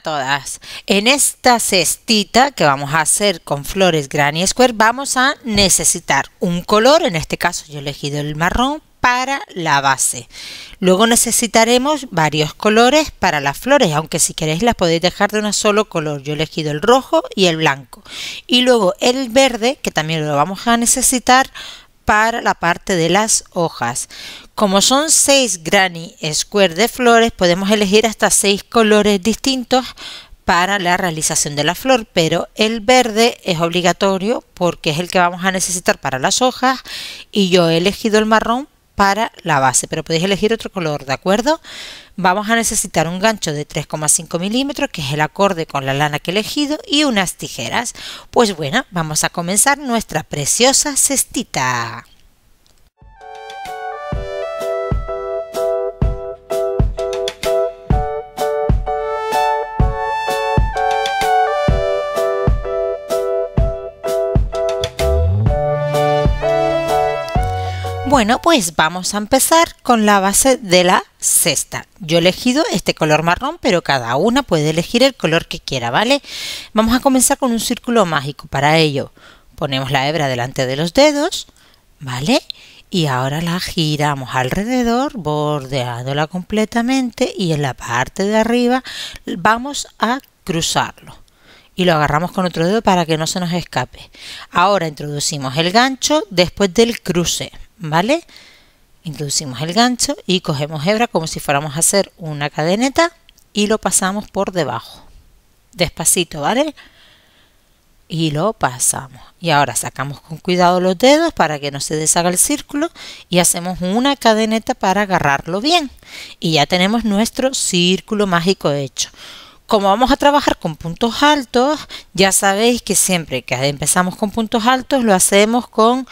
todas. En esta cestita que vamos a hacer con flores granny square vamos a necesitar un color, en este caso yo he elegido el marrón para la base. Luego necesitaremos varios colores para las flores, aunque si queréis las podéis dejar de un solo color. Yo he elegido el rojo y el blanco. Y luego el verde, que también lo vamos a necesitar para la parte de las hojas. Como son 6 granny square de flores, podemos elegir hasta seis colores distintos para la realización de la flor, pero el verde es obligatorio porque es el que vamos a necesitar para las hojas y yo he elegido el marrón para la base, pero podéis elegir otro color, ¿de acuerdo? Vamos a necesitar un gancho de 3,5 milímetros, que es el acorde con la lana que he elegido, y unas tijeras. Pues bueno, vamos a comenzar nuestra preciosa cestita. Bueno, pues vamos a empezar con la base de la cesta. Yo he elegido este color marrón, pero cada una puede elegir el color que quiera, ¿vale? Vamos a comenzar con un círculo mágico. Para ello ponemos la hebra delante de los dedos, ¿vale? Y ahora la giramos alrededor, bordeándola completamente y en la parte de arriba vamos a cruzarlo y lo agarramos con otro dedo para que no se nos escape. Ahora introducimos el gancho después del cruce. ¿vale? Introducimos el gancho y cogemos hebra como si fuéramos a hacer una cadeneta y lo pasamos por debajo. Despacito, ¿vale? Y lo pasamos. Y ahora sacamos con cuidado los dedos para que no se deshaga el círculo y hacemos una cadeneta para agarrarlo bien. Y ya tenemos nuestro círculo mágico hecho. Como vamos a trabajar con puntos altos, ya sabéis que siempre que empezamos con puntos altos lo hacemos con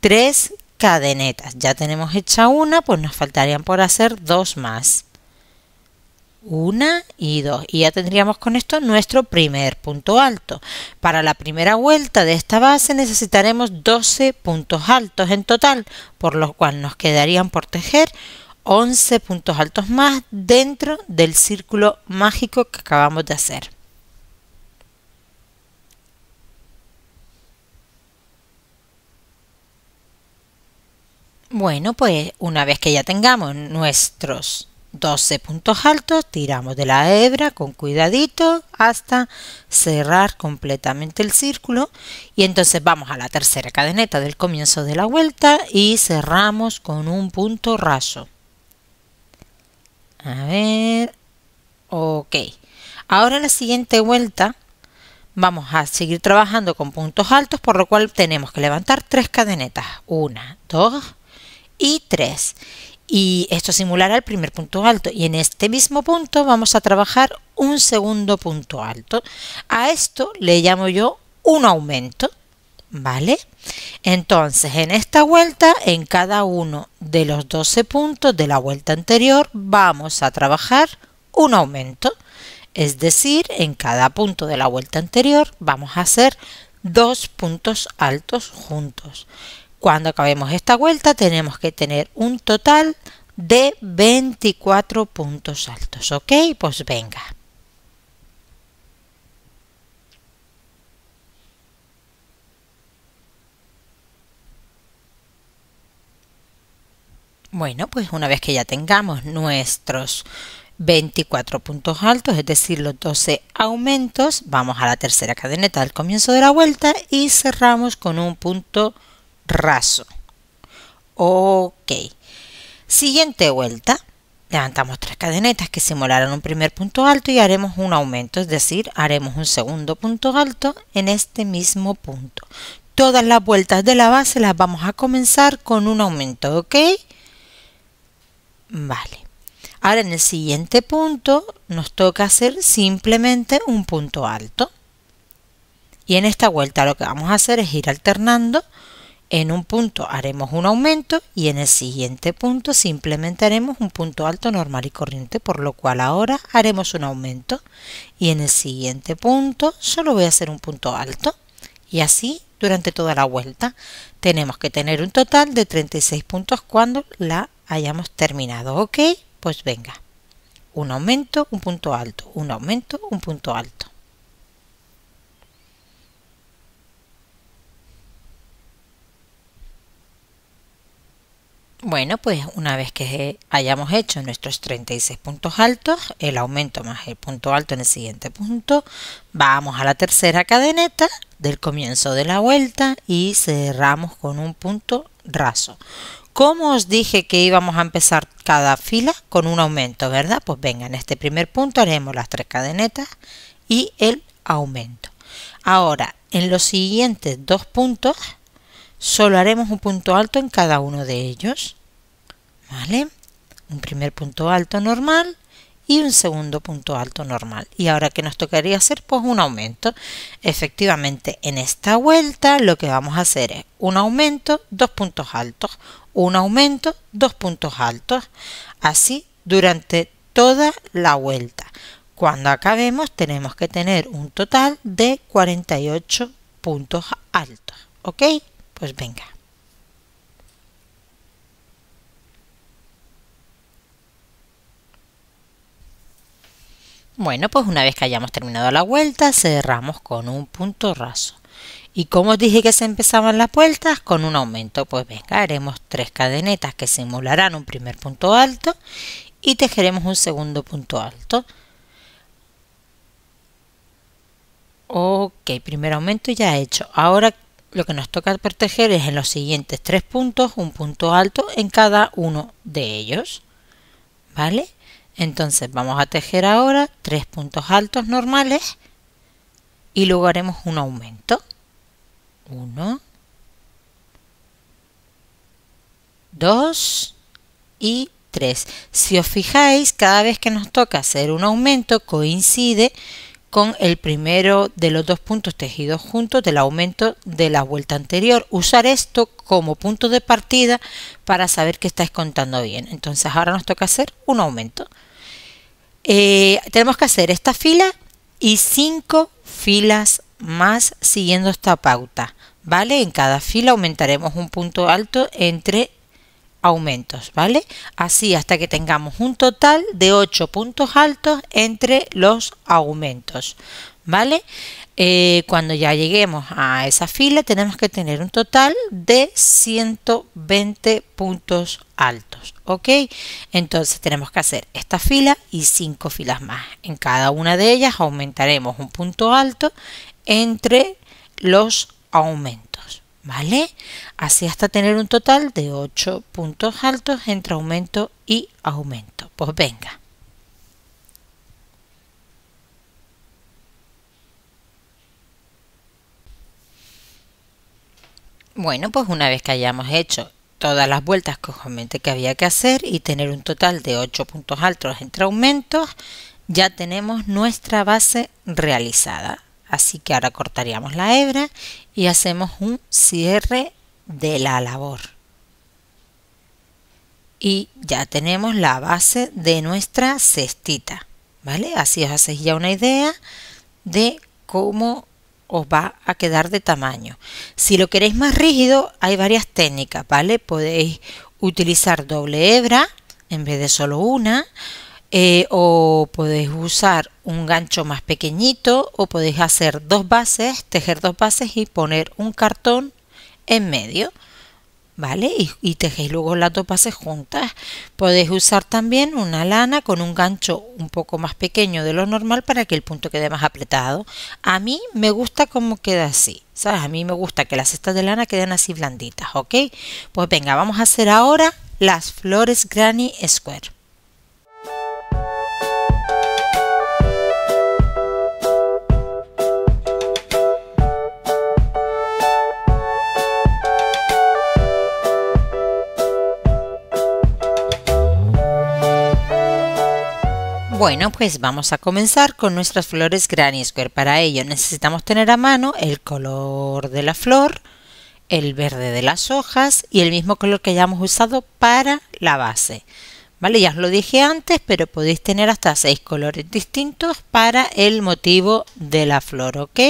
tres cadenetas. Ya tenemos hecha una, pues nos faltarían por hacer dos más. Una y dos. Y ya tendríamos con esto nuestro primer punto alto. Para la primera vuelta de esta base necesitaremos 12 puntos altos en total, por lo cual nos quedarían por tejer 11 puntos altos más dentro del círculo mágico que acabamos de hacer. Bueno, pues una vez que ya tengamos nuestros 12 puntos altos, tiramos de la hebra con cuidadito hasta cerrar completamente el círculo y entonces vamos a la tercera cadeneta del comienzo de la vuelta y cerramos con un punto raso. A ver, ok. Ahora en la siguiente vuelta vamos a seguir trabajando con puntos altos, por lo cual tenemos que levantar tres cadenetas. Una, dos, y 3. Y esto simulará el primer punto alto. Y en este mismo punto vamos a trabajar un segundo punto alto. A esto le llamo yo un aumento. ¿Vale? Entonces, en esta vuelta, en cada uno de los 12 puntos de la vuelta anterior, vamos a trabajar un aumento. Es decir, en cada punto de la vuelta anterior vamos a hacer dos puntos altos juntos. Cuando acabemos esta vuelta tenemos que tener un total de 24 puntos altos, ¿ok? Pues venga. Bueno, pues una vez que ya tengamos nuestros 24 puntos altos, es decir, los 12 aumentos, vamos a la tercera cadeneta al comienzo de la vuelta y cerramos con un punto raso. Ok. Siguiente vuelta. Levantamos tres cadenetas que simularon un primer punto alto y haremos un aumento, es decir, haremos un segundo punto alto en este mismo punto. Todas las vueltas de la base las vamos a comenzar con un aumento, ¿ok? Vale. Ahora en el siguiente punto nos toca hacer simplemente un punto alto. Y en esta vuelta lo que vamos a hacer es ir alternando en un punto haremos un aumento y en el siguiente punto simplemente haremos un punto alto normal y corriente, por lo cual ahora haremos un aumento y en el siguiente punto solo voy a hacer un punto alto y así durante toda la vuelta. Tenemos que tener un total de 36 puntos cuando la hayamos terminado, ¿ok? Pues venga, un aumento, un punto alto, un aumento, un punto alto. Bueno, pues una vez que hayamos hecho nuestros 36 puntos altos, el aumento más el punto alto en el siguiente punto, vamos a la tercera cadeneta del comienzo de la vuelta y cerramos con un punto raso. Como os dije que íbamos a empezar cada fila con un aumento, ¿verdad? Pues venga, en este primer punto haremos las tres cadenetas y el aumento. Ahora, en los siguientes dos puntos solo haremos un punto alto en cada uno de ellos. ¿Vale? Un primer punto alto normal y un segundo punto alto normal. Y ahora que nos tocaría hacer pues un aumento. Efectivamente, en esta vuelta lo que vamos a hacer es un aumento, dos puntos altos, un aumento, dos puntos altos. Así durante toda la vuelta. Cuando acabemos tenemos que tener un total de 48 puntos altos. ¿Ok? Pues venga. Bueno, pues una vez que hayamos terminado la vuelta, cerramos con un punto raso. ¿Y como os dije que se empezaban las vueltas? Con un aumento. Pues venga, haremos tres cadenetas que simularán un primer punto alto y tejeremos un segundo punto alto. Ok, primer aumento ya hecho. Ahora lo que nos toca proteger es en los siguientes tres puntos un punto alto en cada uno de ellos. ¿Vale? Entonces vamos a tejer ahora tres puntos altos normales y luego haremos un aumento. 1, 2 y 3. Si os fijáis, cada vez que nos toca hacer un aumento coincide con el primero de los dos puntos tejidos juntos del aumento de la vuelta anterior. Usar esto como punto de partida para saber que estáis contando bien. Entonces ahora nos toca hacer un aumento. Eh, tenemos que hacer esta fila y cinco filas más siguiendo esta pauta. ¿Vale? En cada fila aumentaremos un punto alto entre aumentos, ¿vale? Así hasta que tengamos un total de 8 puntos altos entre los aumentos, ¿vale? Eh, cuando ya lleguemos a esa fila tenemos que tener un total de 120 puntos altos, ¿ok? Entonces tenemos que hacer esta fila y 5 filas más. En cada una de ellas aumentaremos un punto alto entre los aumentos. ¿vale? Así hasta tener un total de 8 puntos altos entre aumento y aumento. Pues venga. Bueno, pues una vez que hayamos hecho todas las vueltas que que había que hacer y tener un total de 8 puntos altos entre aumentos, ya tenemos nuestra base realizada. Así que ahora cortaríamos la hebra y hacemos un cierre de la labor. Y ya tenemos la base de nuestra cestita, ¿vale? Así os hacéis ya una idea de cómo os va a quedar de tamaño. Si lo queréis más rígido, hay varias técnicas, ¿vale? Podéis utilizar doble hebra en vez de solo una eh, o podéis usar un gancho más pequeñito o podéis hacer dos bases, tejer dos bases y poner un cartón en medio. ¿Vale? Y, y tejéis luego las dos bases juntas. Podéis usar también una lana con un gancho un poco más pequeño de lo normal para que el punto quede más apretado. A mí me gusta cómo queda así. ¿Sabes? A mí me gusta que las cestas de lana queden así blanditas, ¿ok? Pues venga, vamos a hacer ahora las flores Granny Square. Bueno, pues vamos a comenzar con nuestras flores granny square. Para ello necesitamos tener a mano el color de la flor, el verde de las hojas y el mismo color que hayamos usado para la base. ¿Vale? Ya os lo dije antes, pero podéis tener hasta seis colores distintos para el motivo de la flor, ¿ok?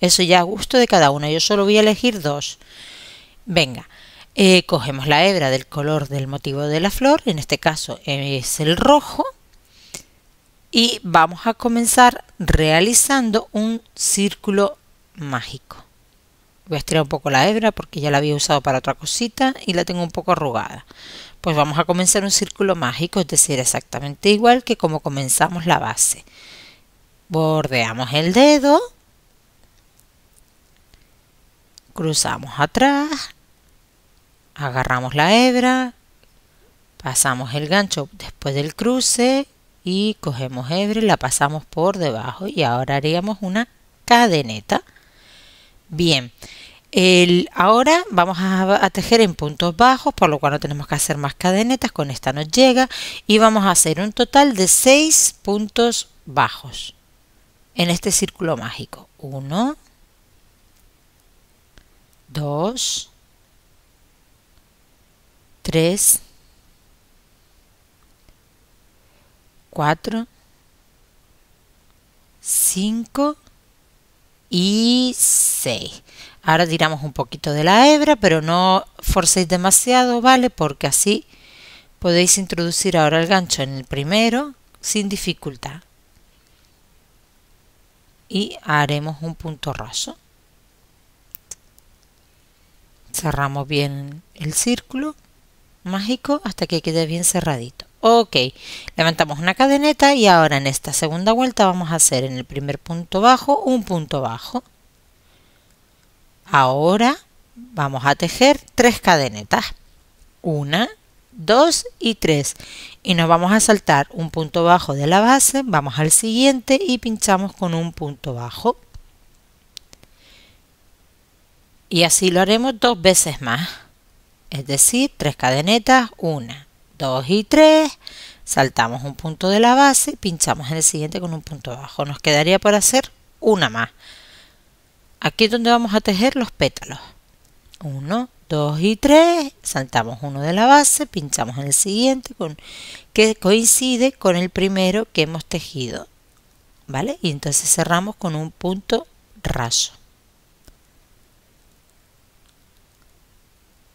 Eso ya a gusto de cada uno. Yo solo voy a elegir dos. Venga, eh, cogemos la hebra del color del motivo de la flor, en este caso es el rojo, y vamos a comenzar realizando un círculo mágico. Voy a estirar un poco la hebra porque ya la había usado para otra cosita y la tengo un poco arrugada. Pues vamos a comenzar un círculo mágico, es decir, exactamente igual que como comenzamos la base. Bordeamos el dedo, cruzamos atrás, agarramos la hebra, pasamos el gancho después del cruce, y cogemos hebra la pasamos por debajo y ahora haríamos una cadeneta. Bien, el, ahora vamos a, tejer en puntos bajos, por lo cual no tenemos que hacer más cadenetas, con esta nos llega y vamos a hacer un total de 6 puntos bajos en este círculo mágico. 1, 2, 3, 4, 5 y 6. Ahora tiramos un poquito de la hebra, pero no forcéis demasiado, ¿vale? Porque así podéis introducir ahora el gancho en el primero sin dificultad. Y haremos un punto raso. Cerramos bien el círculo mágico hasta que quede bien cerradito. Ok, levantamos una cadeneta y ahora en esta segunda vuelta vamos a hacer en el primer punto bajo un punto bajo. Ahora vamos a tejer tres cadenetas. Una, dos y tres. Y nos vamos a saltar un punto bajo de la base, vamos al siguiente y pinchamos con un punto bajo. Y así lo haremos dos veces más. Es decir, tres cadenetas, una, 2 y 3, saltamos un punto de la base pinchamos en el siguiente con un punto bajo. Nos quedaría por hacer una más. Aquí es donde vamos a tejer los pétalos. 1, 2 y 3, saltamos uno de la base, pinchamos en el siguiente con, que coincide con el primero que hemos tejido. ¿Vale? Y entonces cerramos con un punto raso.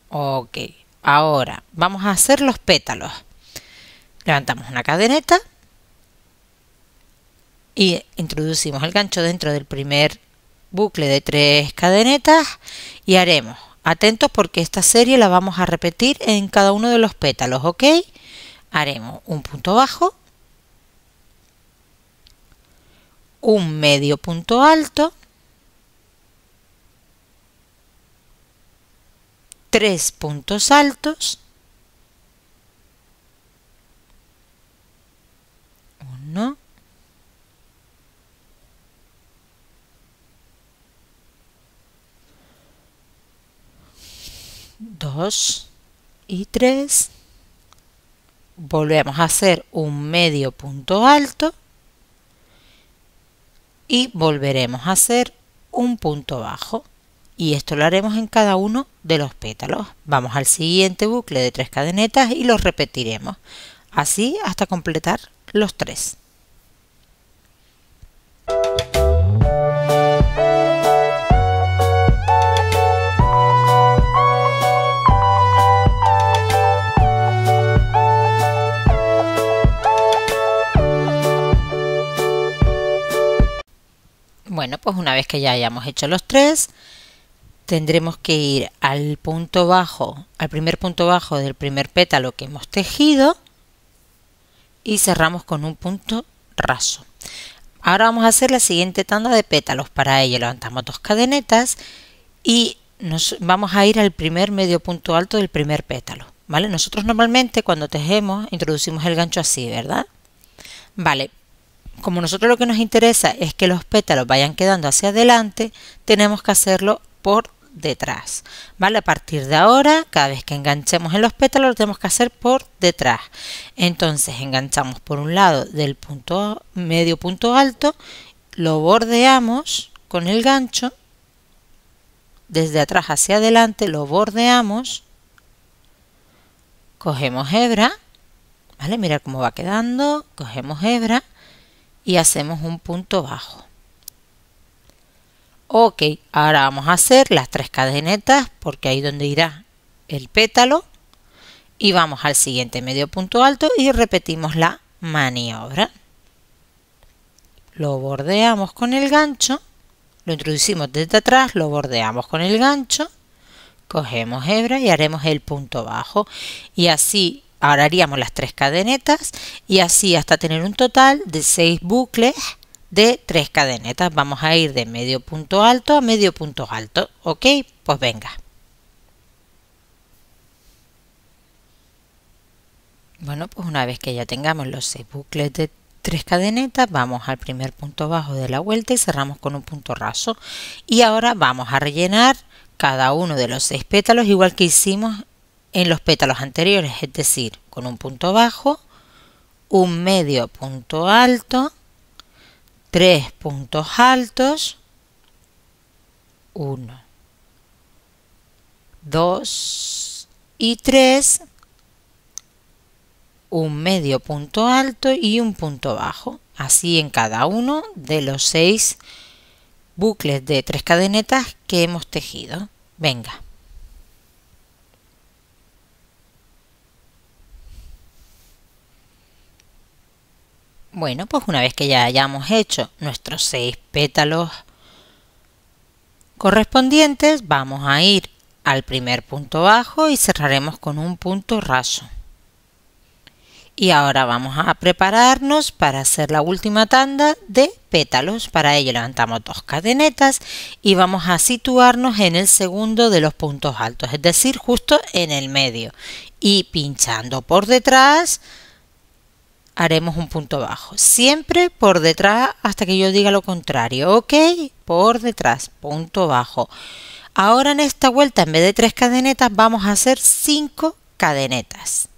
Ok. Ahora, vamos a hacer los pétalos. Levantamos una cadeneta y introducimos el gancho dentro del primer bucle de tres cadenetas y haremos atentos porque esta serie la vamos a repetir en cada uno de los pétalos ok haremos un punto bajo un medio punto alto tres puntos altos, uno, dos y tres. Volvemos a hacer un medio punto alto y volveremos a hacer un punto bajo y esto lo haremos en cada uno de los pétalos. Vamos al siguiente bucle de tres cadenetas y lo repetiremos, así hasta completar los tres. Bueno, pues una vez que ya hayamos hecho los tres, tendremos que ir al punto bajo, al primer punto bajo del primer pétalo que hemos tejido y cerramos con un punto raso. Ahora vamos a hacer la siguiente tanda de pétalos. Para ello levantamos dos cadenetas y nos vamos a ir al primer medio punto alto del primer pétalo. ¿Vale? Nosotros normalmente cuando tejemos introducimos el gancho así, ¿verdad? Vale, como nosotros lo que nos interesa es que los pétalos vayan quedando hacia adelante, tenemos que hacerlo por detrás. ¿Vale? A partir de ahora, cada vez que enganchemos en los pétalos, lo tenemos que hacer por detrás. Entonces, enganchamos por un lado del punto medio punto alto, lo bordeamos con el gancho, desde atrás hacia adelante, lo bordeamos, cogemos hebra, ¿vale? Mira cómo va quedando, cogemos hebra y hacemos un punto bajo. Ok, ahora vamos a hacer las tres cadenetas porque ahí donde irá el pétalo y vamos al siguiente medio punto alto y repetimos la maniobra. Lo bordeamos con el gancho, lo introducimos desde atrás, lo bordeamos con el gancho, cogemos hebra y haremos el punto bajo y así ahora haríamos las tres cadenetas y así hasta tener un total de seis bucles de tres cadenetas. Vamos a ir de medio punto alto a medio punto alto. ¿Ok? Pues venga. Bueno, pues una vez que ya tengamos los seis bucles de tres cadenetas, vamos al primer punto bajo de la vuelta y cerramos con un punto raso. Y ahora vamos a rellenar cada uno de los seis pétalos igual que hicimos en los pétalos anteriores, es decir, con un punto bajo, un medio punto alto, tres puntos altos, uno, dos y tres, un medio punto alto y un punto bajo. Así en cada uno de los seis bucles de tres cadenetas que hemos tejido. Venga. Bueno, pues una vez que ya hayamos hecho nuestros seis pétalos correspondientes, vamos a ir al primer punto bajo y cerraremos con un punto raso. Y ahora vamos a prepararnos para hacer la última tanda de pétalos. Para ello levantamos dos cadenetas y vamos a situarnos en el segundo de los puntos altos, es decir, justo en el medio. Y pinchando por detrás haremos un punto bajo. Siempre por detrás hasta que yo diga lo contrario. ¿Ok? Por detrás, punto bajo. Ahora en esta vuelta, en vez de tres cadenetas, vamos a hacer cinco cadenetas.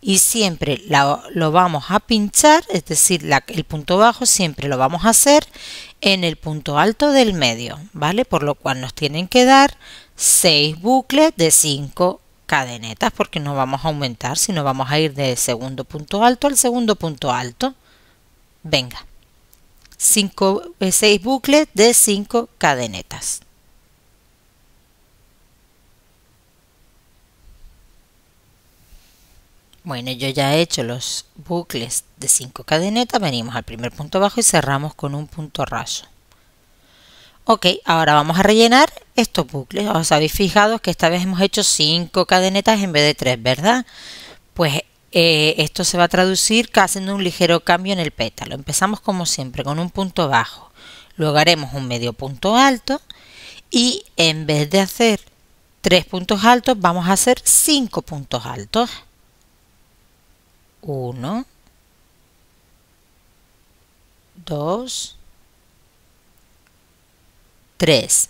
Y siempre lo vamos a pinchar, es decir, el punto bajo siempre lo vamos a hacer en el punto alto del medio, ¿vale? Por lo cual nos tienen que dar seis bucles de cinco cadenetas porque no vamos a aumentar, sino vamos a ir del segundo punto alto al segundo punto alto. Venga, 6 eh, bucles de 5 cadenetas. Bueno, yo ya he hecho los bucles de 5 cadenetas, venimos al primer punto bajo y cerramos con un punto raso. Ok, ahora vamos a rellenar estos bucles. Os habéis fijado que esta vez hemos hecho 5 cadenetas en vez de 3, ¿verdad? Pues eh, esto se va a traducir haciendo un ligero cambio en el pétalo. Empezamos como siempre con un punto bajo, luego haremos un medio punto alto y en vez de hacer 3 puntos altos vamos a hacer 5 puntos altos. 1, 2, 3.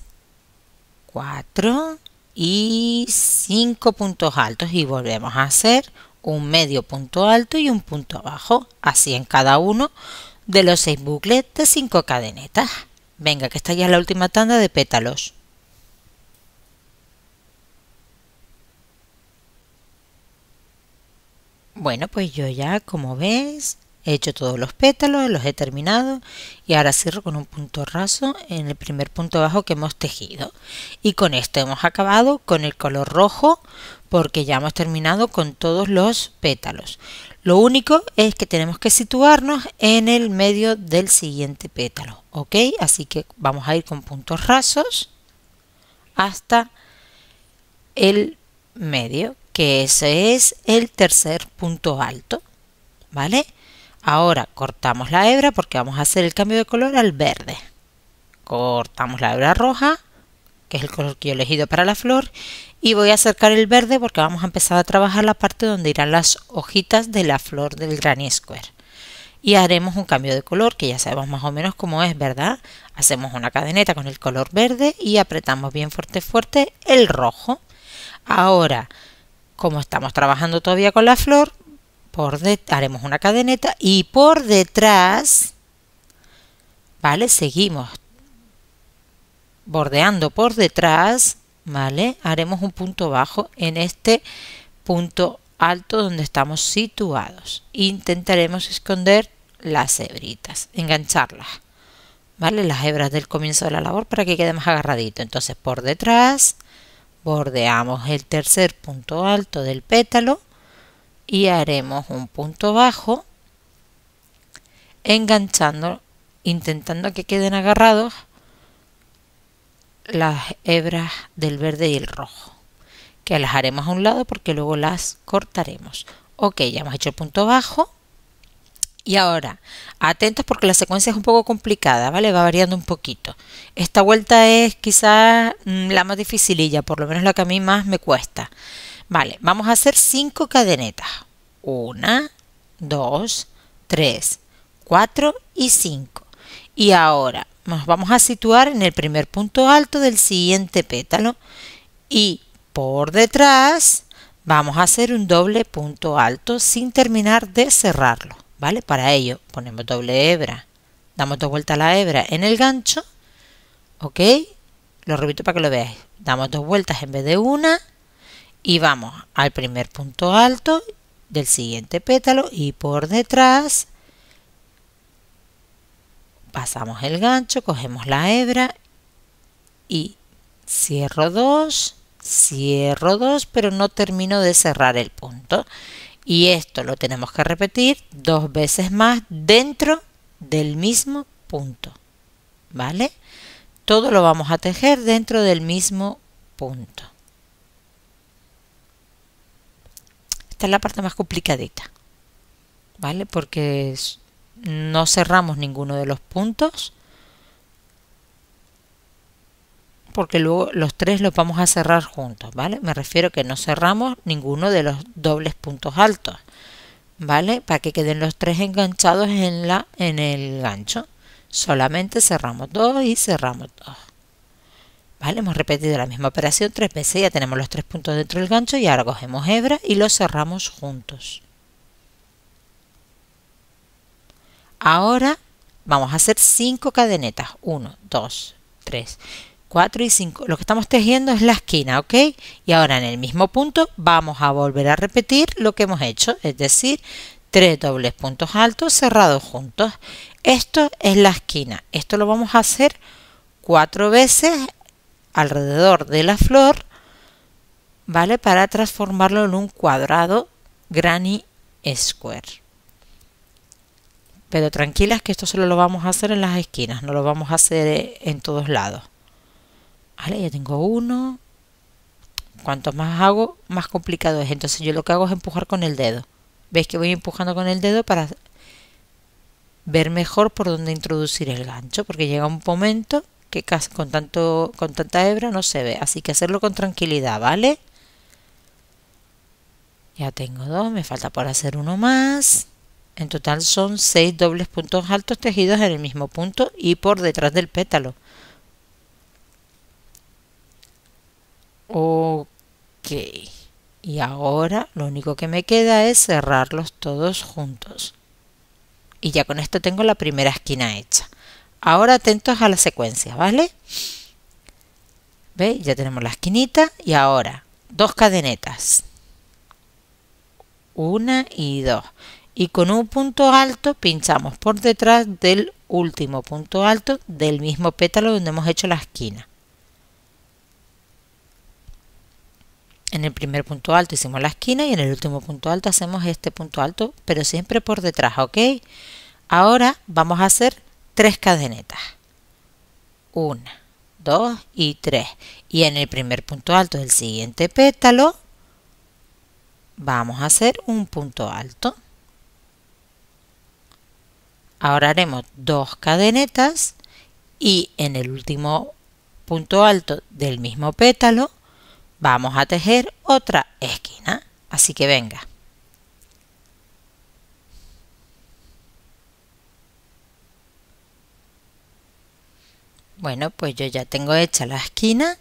4 y 5 puntos altos y volvemos a hacer un medio punto alto y un punto abajo así en cada uno de los 6 bucles de 5 cadenetas. Venga, que esta ya es la última tanda de pétalos. Bueno, pues yo ya, como ves, He hecho todos los pétalos, los he terminado y ahora cierro con un punto raso en el primer punto bajo que hemos tejido. Y con esto hemos acabado con el color rojo porque ya hemos terminado con todos los pétalos. Lo único es que tenemos que situarnos en el medio del siguiente pétalo, ¿ok? Así que vamos a ir con puntos rasos hasta el medio, que ese es el tercer punto alto, ¿vale? Ahora cortamos la hebra porque vamos a hacer el cambio de color al verde. Cortamos la hebra roja, que es el color que yo he elegido para la flor, y voy a acercar el verde porque vamos a empezar a trabajar la parte donde irán las hojitas de la flor del Granny Square. Y haremos un cambio de color, que ya sabemos más o menos cómo es, ¿verdad? Hacemos una cadeneta con el color verde y apretamos bien fuerte fuerte el rojo. Ahora, como estamos trabajando todavía con la flor, haremos una cadeneta y por detrás, ¿vale? Seguimos bordeando por detrás, ¿vale? Haremos un punto bajo en este punto alto donde estamos situados. Intentaremos esconder las hebritas, engancharlas, ¿vale? Las hebras del comienzo de la labor para que quede más agarradito. Entonces por detrás bordeamos el tercer punto alto del pétalo y haremos un punto bajo enganchando, intentando que queden agarrados las hebras del verde y el rojo, que las haremos a un lado porque luego las cortaremos. Ok, ya hemos hecho punto bajo. Y ahora, atentos porque la secuencia es un poco complicada, ¿vale? Va variando un poquito. Esta vuelta es quizás mm, la más dificililla, por lo menos la que a mí más me cuesta. Vale, vamos a hacer 5 cadenetas. 1, 2, 3, 4 y 5. Y ahora nos vamos a situar en el primer punto alto del siguiente pétalo y por detrás vamos a hacer un doble punto alto sin terminar de cerrarlo. ¿Vale? Para ello ponemos doble hebra, damos dos vueltas a la hebra en el gancho, ¿ok? Lo repito para que lo veáis. Damos dos vueltas en vez de una y vamos al primer punto alto del siguiente pétalo y por detrás pasamos el gancho, cogemos la hebra y cierro dos cierro dos pero no termino de cerrar el punto. Y esto lo tenemos que repetir dos veces más dentro del mismo punto. ¿Vale? Todo lo vamos a tejer dentro del mismo punto. Esta es la parte más complicadita, ¿vale? Porque no cerramos ninguno de los puntos, porque luego los tres los vamos a cerrar juntos, ¿vale? Me refiero que no cerramos ninguno de los dobles puntos altos, ¿vale? Para que queden los tres enganchados en, la, en el gancho. Solamente cerramos dos y cerramos dos. Hemos repetido la misma operación tres veces, ya tenemos los tres puntos dentro del gancho y ahora cogemos hebra y lo cerramos juntos. Ahora vamos a hacer cinco cadenetas, 1, 2, 3, 4 y 5. Lo que estamos tejiendo es la esquina, ¿ok? Y ahora en el mismo punto vamos a volver a repetir lo que hemos hecho, es decir, tres dobles puntos altos cerrados juntos. Esto es la esquina, esto lo vamos a hacer cuatro veces alrededor de la flor, ¿vale? Para transformarlo en un cuadrado granny square. Pero tranquilas que esto solo lo vamos a hacer en las esquinas, no lo vamos a hacer en todos lados. Vale, ya tengo uno. Cuanto más hago, más complicado es. Entonces yo lo que hago es empujar con el dedo. ¿Veis que voy empujando con el dedo para ver mejor por dónde introducir el gancho? Porque llega un momento que con, tanto, con tanta hebra no se ve. Así que hacerlo con tranquilidad, ¿vale? Ya tengo dos, me falta por hacer uno más. En total son seis dobles puntos altos tejidos en el mismo punto y por detrás del pétalo. Ok. Y ahora lo único que me queda es cerrarlos todos juntos. Y ya con esto tengo la primera esquina hecha. Ahora atentos a la secuencia, ¿vale? ¿Veis? Ya tenemos la esquinita y ahora dos cadenetas. Una y dos. Y con un punto alto pinchamos por detrás del último punto alto del mismo pétalo donde hemos hecho la esquina. En el primer punto alto hicimos la esquina y en el último punto alto hacemos este punto alto, pero siempre por detrás, ¿ok? Ahora vamos a hacer tres cadenetas. Una, dos y tres. Y en el primer punto alto del siguiente pétalo vamos a hacer un punto alto. Ahora haremos dos cadenetas y en el último punto alto del mismo pétalo vamos a tejer otra esquina. Así que venga. Bueno, pues yo ya tengo hecha la esquina,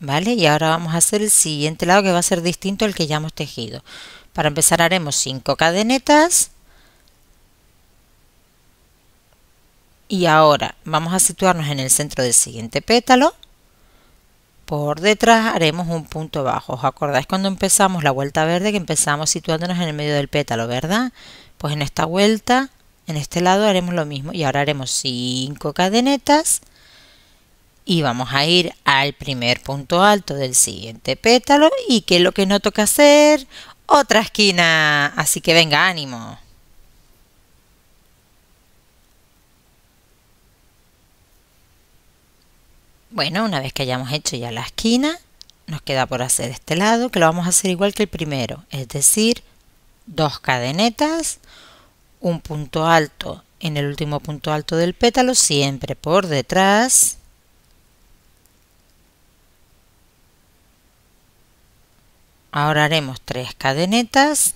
¿vale? Y ahora vamos a hacer el siguiente lado que va a ser distinto al que ya hemos tejido. Para empezar haremos 5 cadenetas. Y ahora vamos a situarnos en el centro del siguiente pétalo. Por detrás haremos un punto bajo. ¿Os acordáis cuando empezamos la vuelta verde que empezamos situándonos en el medio del pétalo, verdad? Pues en esta vuelta, en este lado haremos lo mismo. Y ahora haremos 5 cadenetas y vamos a ir al primer punto alto del siguiente pétalo y que es lo que no toca hacer otra esquina así que venga ánimo bueno una vez que hayamos hecho ya la esquina nos queda por hacer este lado que lo vamos a hacer igual que el primero es decir dos cadenetas un punto alto en el último punto alto del pétalo siempre por detrás Ahora haremos tres cadenetas.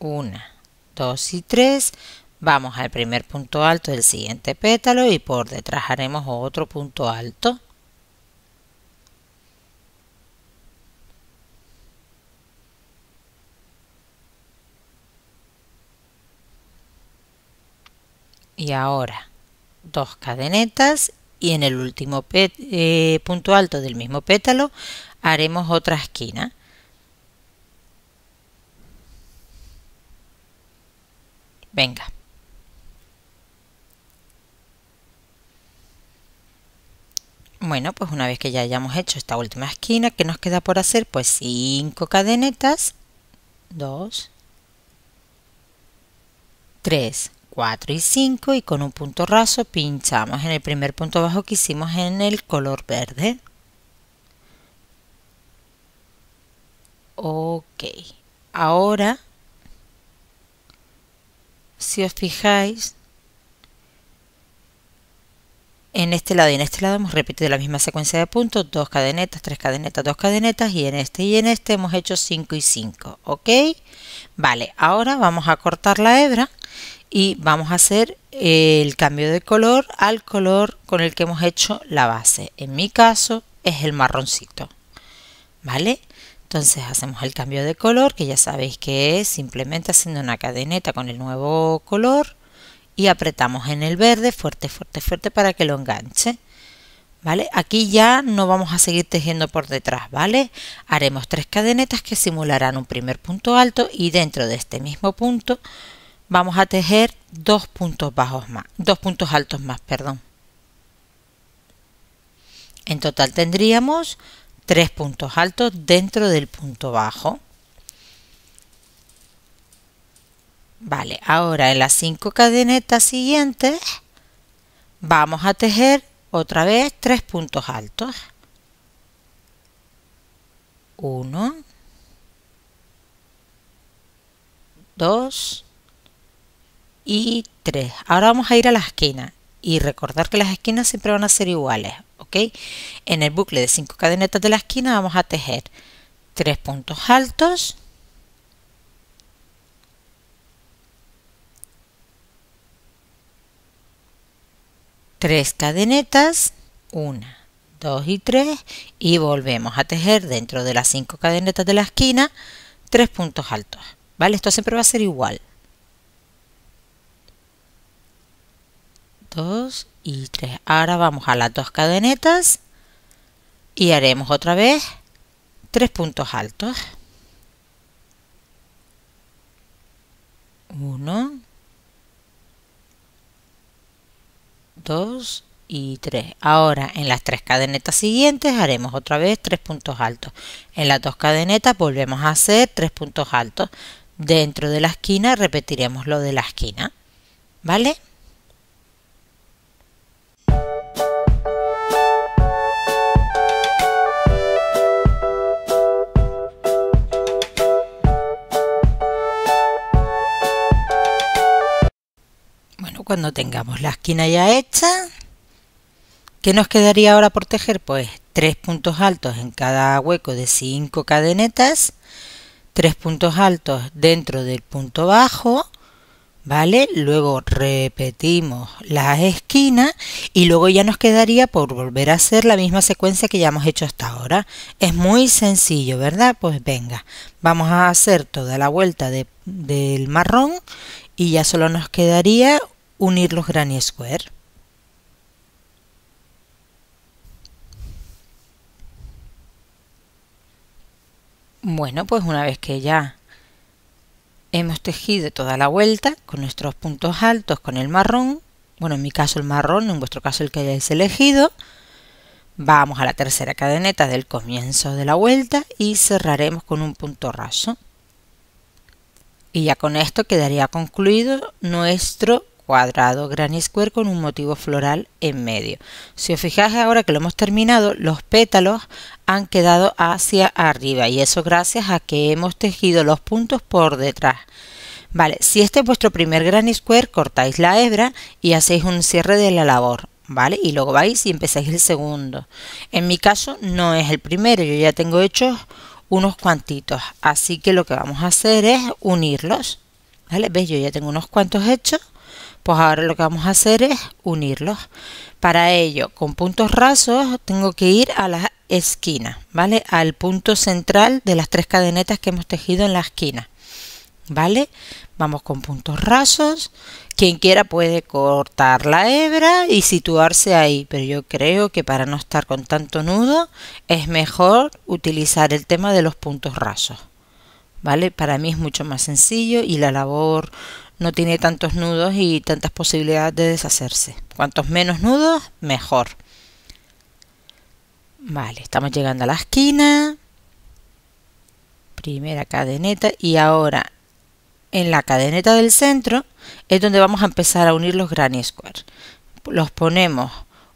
Una, dos y tres. Vamos al primer punto alto del siguiente pétalo y por detrás haremos otro punto alto. y ahora dos cadenetas y en el último eh, punto alto del mismo pétalo haremos otra esquina Venga. Bueno, pues una vez que ya hayamos hecho esta última esquina, que nos queda por hacer? Pues 5 cadenetas. 2, 3, 4 y 5 y con un punto raso pinchamos en el primer punto bajo que hicimos en el color verde. Ok, ahora si os fijáis, en este lado y en este lado hemos repetido la misma secuencia de puntos, dos cadenetas, tres cadenetas, dos cadenetas y en este y en este hemos hecho 5 y 5, ¿ok? Vale, ahora vamos a cortar la hebra y vamos a hacer eh, el cambio de color al color con el que hemos hecho la base. En mi caso es el marroncito, ¿vale? Entonces hacemos el cambio de color, que ya sabéis que es simplemente haciendo una cadeneta con el nuevo color y apretamos en el verde fuerte, fuerte, fuerte para que lo enganche. ¿Vale? Aquí ya no vamos a seguir tejiendo por detrás, ¿vale? Haremos tres cadenetas que simularán un primer punto alto y dentro de este mismo punto vamos a tejer dos puntos bajos más, dos puntos altos más, perdón. En total tendríamos tres puntos altos dentro del punto bajo. Vale, ahora en las cinco cadenetas siguientes vamos a tejer otra vez tres puntos altos. Uno. Dos. y tres. Ahora vamos a ir a la esquina y recordar que las esquinas siempre van a ser iguales. En el bucle de 5 cadenetas de la esquina vamos a tejer 3 puntos altos, tres cadenetas, 1, 2 y 3 y volvemos a tejer dentro de las cinco cadenetas de la esquina tres puntos altos. ¿Vale? Esto siempre va a ser igual. 2 y 3. Ahora vamos a las dos cadenetas y haremos otra vez tres puntos altos. 1, 2 y 3. Ahora en las tres cadenetas siguientes haremos otra vez tres puntos altos. En las dos cadenetas volvemos a hacer tres puntos altos. Dentro de la esquina repetiremos lo de la esquina. ¿Vale? cuando tengamos la esquina ya hecha, ¿qué nos quedaría ahora por tejer? Pues tres puntos altos en cada hueco de cinco cadenetas, tres puntos altos dentro del punto bajo, ¿vale? Luego repetimos la esquina y luego ya nos quedaría por volver a hacer la misma secuencia que ya hemos hecho hasta ahora. Es muy sencillo, ¿verdad? Pues venga, vamos a hacer toda la vuelta del marrón y ya solo nos quedaría unir los granny square. Bueno, pues una vez que ya hemos tejido toda la vuelta con nuestros puntos altos con el marrón, bueno, en mi caso el marrón, en vuestro caso el que hayáis elegido, vamos a la tercera cadeneta del comienzo de la vuelta y cerraremos con un punto raso. Y ya con esto quedaría concluido nuestro cuadrado, granny square con un motivo floral en medio. Si os fijáis ahora que lo hemos terminado, los pétalos han quedado hacia arriba y eso gracias a que hemos tejido los puntos por detrás. Vale, si este es vuestro primer granny square, cortáis la hebra y hacéis un cierre de la labor. ¿Vale? Y luego vais y empezáis el segundo. En mi caso no es el primero, yo ya tengo hechos unos cuantitos. Así que lo que vamos a hacer es unirlos. ¿Vale? veis, Yo ya tengo unos cuantos hechos pues ahora lo que vamos a hacer es unirlos. Para ello, con puntos rasos tengo que ir a la esquina ¿vale? Al punto central de las tres cadenetas que hemos tejido en la esquina, ¿vale? Vamos con puntos rasos. Quien quiera puede cortar la hebra y situarse ahí, pero yo creo que para no estar con tanto nudo es mejor utilizar el tema de los puntos rasos. ¿Vale? Para mí es mucho más sencillo y la labor no tiene tantos nudos y tantas posibilidades de deshacerse. Cuantos menos nudos, mejor. Vale, estamos llegando a la esquina. Primera cadeneta y ahora en la cadeneta del centro es donde vamos a empezar a unir los granny squares. Los ponemos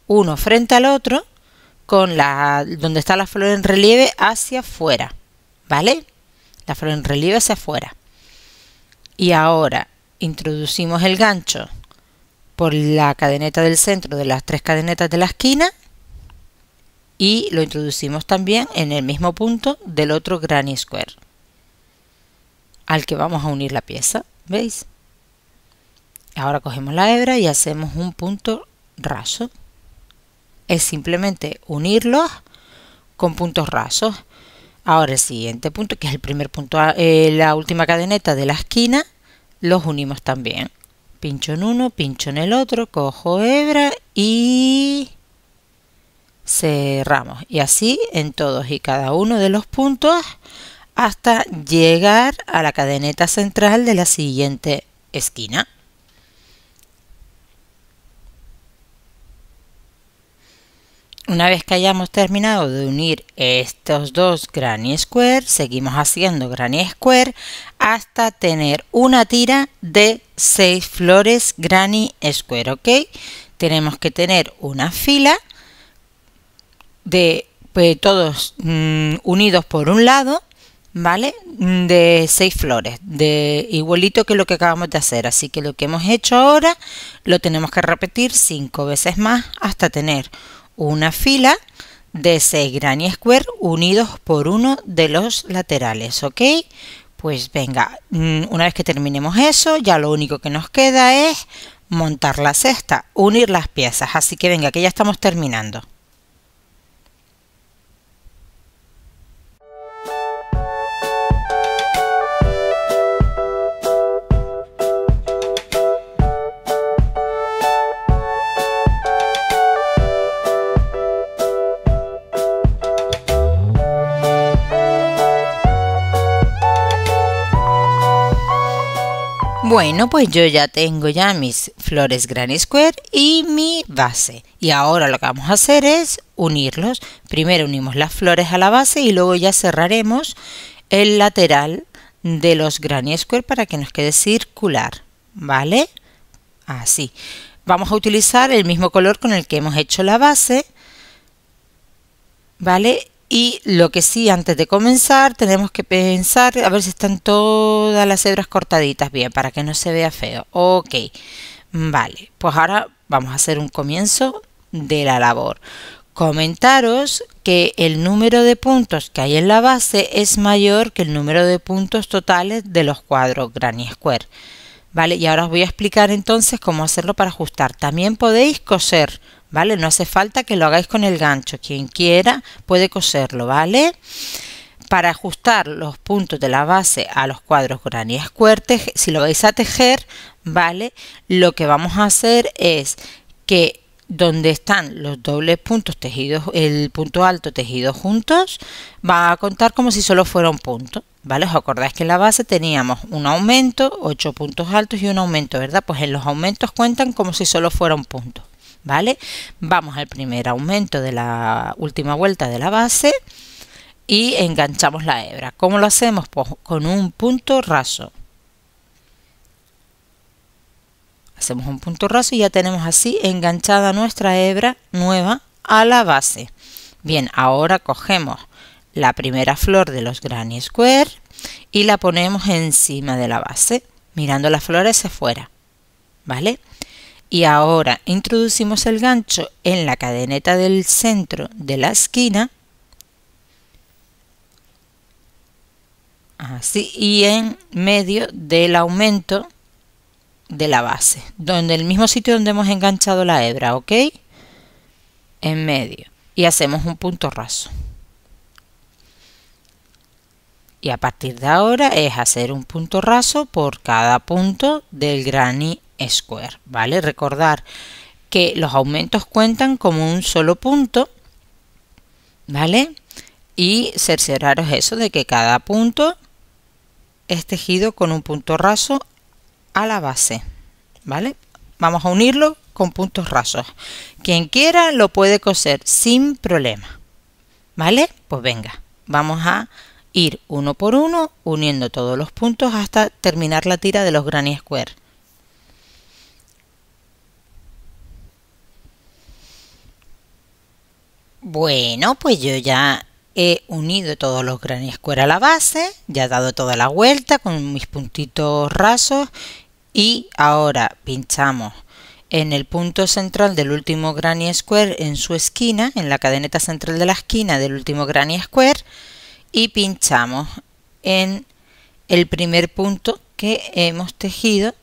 uno frente al otro con la donde está la flor en relieve hacia afuera, ¿vale? La flor en relieve hacia afuera. Y ahora introducimos el gancho por la cadeneta del centro de las tres cadenetas de la esquina y lo introducimos también en el mismo punto del otro granny square al que vamos a unir la pieza, ¿veis? Ahora cogemos la hebra y hacemos un punto raso. Es simplemente unirlos con puntos rasos. Ahora el siguiente punto, que es el primer punto, eh, la última cadeneta de la esquina, los unimos también. Pincho en uno, pincho en el otro, cojo hebra y cerramos. Y así en todos y cada uno de los puntos hasta llegar a la cadeneta central de la siguiente esquina. Una vez que hayamos terminado de unir estos dos granny square, seguimos haciendo granny square hasta tener una tira de seis flores granny square, ¿ok? Tenemos que tener una fila de pues, todos mm, unidos por un lado, ¿vale? De seis flores, de igualito que lo que acabamos de hacer. Así que lo que hemos hecho ahora lo tenemos que repetir cinco veces más hasta tener una fila de 6 granny square unidos por uno de los laterales, ¿ok? Pues venga, mm, una vez que terminemos eso, ya lo único que nos queda es montar la cesta, unir las piezas. Así que venga, que ya estamos terminando. Bueno, pues yo ya tengo ya mis flores Granny Square y mi base. Y ahora lo que vamos a hacer es unirlos. Primero unimos las flores a la base y luego ya cerraremos el lateral de los Granny Square para que nos quede circular. ¿Vale? Así. Vamos a utilizar el mismo color con el que hemos hecho la base. ¿Vale? Y lo que sí, antes de comenzar, tenemos que pensar a ver si están todas las hebras cortaditas bien, para que no se vea feo. Ok, vale, pues ahora vamos a hacer un comienzo de la labor. Comentaros que el número de puntos que hay en la base es mayor que el número de puntos totales de los cuadros Granny Square. ¿Vale? Y ahora os voy a explicar entonces cómo hacerlo para ajustar. También podéis coser, ¿vale? No hace falta que lo hagáis con el gancho, quien quiera puede coserlo, ¿vale? Para ajustar los puntos de la base a los cuadros granías square, si lo vais a tejer, ¿vale? Lo que vamos a hacer es que donde están los dobles puntos tejidos, el punto alto tejido juntos, va a contar como si solo fuera un punto, ¿vale? Os acordáis que en la base teníamos un aumento, ocho puntos altos y un aumento, ¿verdad? Pues en los aumentos cuentan como si solo fuera un punto. ¿vale? Vamos al primer aumento de la última vuelta de la base y enganchamos la hebra. ¿Cómo lo hacemos? Pues con un punto raso. Hacemos un punto raso y ya tenemos así enganchada nuestra hebra nueva a la base. Bien, ahora cogemos la primera flor de los granny square y la ponemos encima de la base, mirando las flores hacia afuera ¿vale? y ahora introducimos el gancho en la cadeneta del centro de la esquina así y en medio del aumento de la base donde el mismo sitio donde hemos enganchado la hebra ok en medio y hacemos un punto raso y a partir de ahora es hacer un punto raso por cada punto del granny square, ¿vale? Recordar que los aumentos cuentan como un solo punto, ¿vale? Y cercioraros eso de que cada punto es tejido con un punto raso a la base, ¿vale? Vamos a unirlo con puntos rasos. Quien quiera lo puede coser sin problema, ¿vale? Pues venga, vamos a ir uno por uno uniendo todos los puntos hasta terminar la tira de los granny square. Bueno, pues yo ya he unido todos los granny square a la base, ya he dado toda la vuelta con mis puntitos rasos y ahora pinchamos en el punto central del último granny square en su esquina, en la cadeneta central de la esquina del último granny square y pinchamos en el primer punto que hemos tejido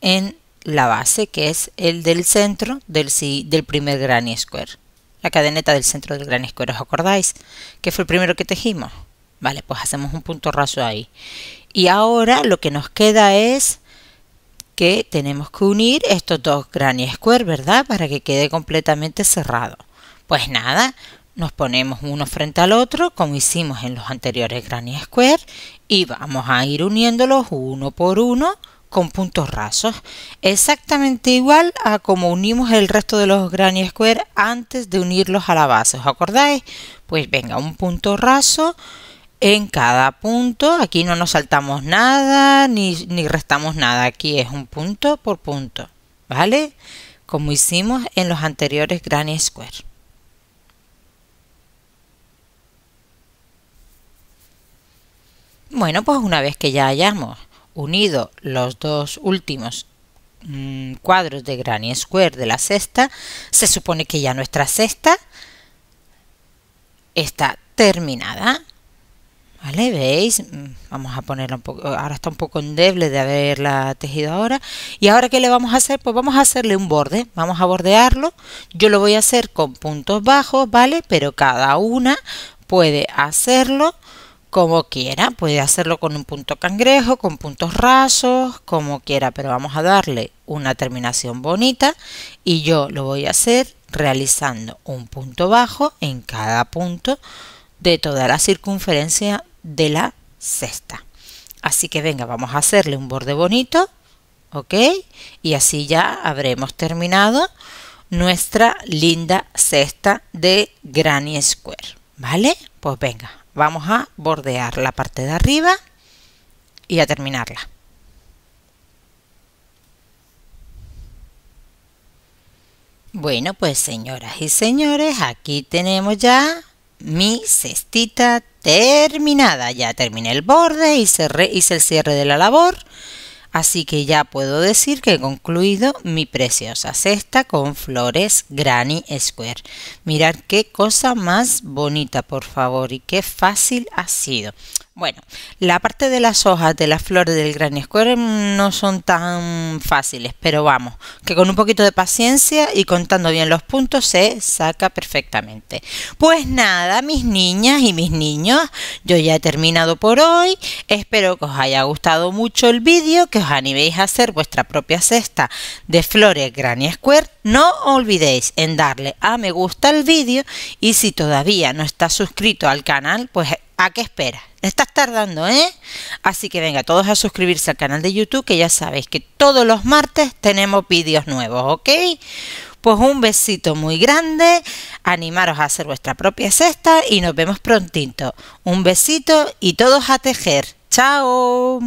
en la base, que es el del centro del, del primer granny square. La cadeneta del centro del granny square, ¿os acordáis? Que fue el primero que tejimos. Vale, pues hacemos un punto raso ahí. Y ahora lo que nos queda es que tenemos que unir estos dos granny square, ¿verdad? Para que quede completamente cerrado. Pues nada, nos ponemos uno frente al otro, como hicimos en los anteriores granny square, y vamos a ir uniéndolos uno por uno con puntos rasos, exactamente igual a como unimos el resto de los granny square antes de unirlos a la base, ¿os acordáis? Pues venga, un punto raso en cada punto, aquí no nos saltamos nada ni, ni restamos nada, aquí es un punto por punto, ¿vale? Como hicimos en los anteriores granny square. Bueno, pues una vez que ya hayamos unido los dos últimos mm, cuadros de Granny Square de la sexta, se supone que ya nuestra cesta está terminada. ¿Vale? ¿Veis? Mm, vamos a ponerla un poco, ahora está un poco endeble de haberla tejido ahora. ¿Y ahora qué le vamos a hacer? Pues vamos a hacerle un borde, vamos a bordearlo. Yo lo voy a hacer con puntos bajos, ¿vale? Pero cada una puede hacerlo como quiera, puede hacerlo con un punto cangrejo, con puntos rasos, como quiera, pero vamos a darle una terminación bonita y yo lo voy a hacer realizando un punto bajo en cada punto de toda la circunferencia de la cesta. Así que venga, vamos a hacerle un borde bonito, ¿ok? Y así ya habremos terminado nuestra linda cesta de Granny Square, ¿vale? Pues venga, vamos a bordear la parte de arriba y a terminarla. Bueno, pues señoras y señores, aquí tenemos ya mi cestita terminada. Ya terminé el borde, hice, hice el cierre de la labor Así que ya puedo decir que he concluido mi preciosa cesta con flores Granny Square. Mirad qué cosa más bonita, por favor, y qué fácil ha sido. Bueno, la parte de las hojas de las flores del Granny Square no son tan fáciles, pero vamos, que con un poquito de paciencia y contando bien los puntos se saca perfectamente. Pues nada, mis niñas y mis niños, yo ya he terminado por hoy. Espero que os haya gustado mucho el vídeo, que os animéis a hacer vuestra propia cesta de flores Granny Square. No olvidéis en darle a me gusta al vídeo y si todavía no está suscrito al canal, pues ¿A qué esperas? Estás tardando, ¿eh? Así que venga, todos a suscribirse al canal de YouTube, que ya sabéis que todos los martes tenemos vídeos nuevos, ¿ok? Pues un besito muy grande, animaros a hacer vuestra propia cesta y nos vemos prontito. Un besito y todos a tejer. ¡Chao!